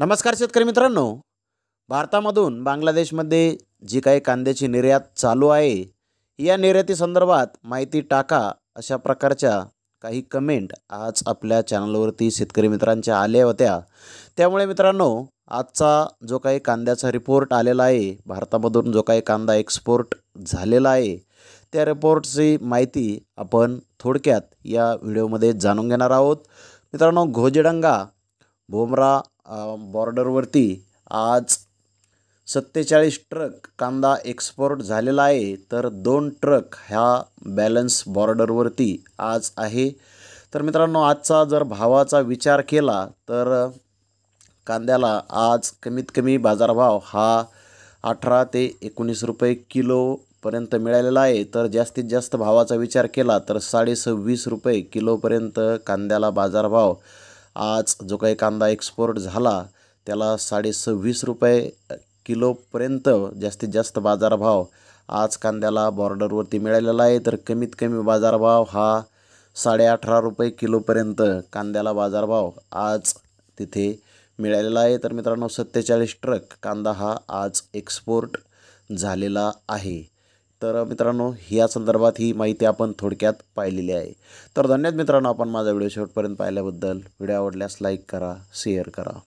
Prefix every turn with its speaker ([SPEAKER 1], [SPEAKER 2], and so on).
[SPEAKER 1] नमस्कार शेतकरी मित्रांनो भारतामधून बांगलादेशमध्ये जी काही कांद्याची निर्यात चालू आहे या निर्यातीसंदर्भात माहिती टाका अशा प्रकारच्या काही कमेंट आज आपल्या चॅनलवरती शेतकरी मित्रांच्या आल्या होत्या त्यामुळे मित्रांनो आजचा जो काही कांद्याचा रिपोर्ट आलेला आहे भारतामधून जो काही कांदा एक्सपोर्ट झालेला आहे त्या रिपोर्टची माहिती आपण थोडक्यात या व्हिडिओमध्ये जाणून घेणार आहोत मित्रांनो घोजडंगा भोमरा बॉर्डरवरती आज सत्तेचाळीस ट्रक कांदा एक्सपोर्ट झालेला आहे तर दोन ट्रक ह्या बॅलन्स बॉर्डरवरती आज आहे तर मित्रांनो आजचा जर भावाचा विचार केला तर कांद्याला आज कमीत कमी बाजारभाव हा अठरा ते एकोणीस रुपये किलोपर्यंत मिळालेला आहे तर जास्तीत जास्त भावाचा विचार केला तर साडेसव्वीस रुपये किलोपर्यंत कांद्याला बाजारभाव आज जो काही कांदा एक्सपोर्ट झाला त्याला साडेसव्वीस रुपये किलोपर्यंत जास्तीत जास्त बाजारभाव आज कांद्याला बॉर्डरवरती मिळालेला आहे तर कमीत कमी बाजारभाव हा साडेअठरा रुपये किलोपर्यंत कांद्याला बाजारभाव आज तिथे मिळालेला आहे तर मित्रांनो सत्तेचाळीस ट्रक कांदा हा आज एक्सपोर्ट झालेला आहे तर मित्रांनो ह्या संदर्भात ही माहिती आपण थोडक्यात पाहिलेली आहे तर धन्यवाद मित्रांनो आपण माझा व्हिडिओ शेवटपर्यंत पाहिल्याबद्दल व्हिडिओ आवडल्यास लाईक करा शेअर करा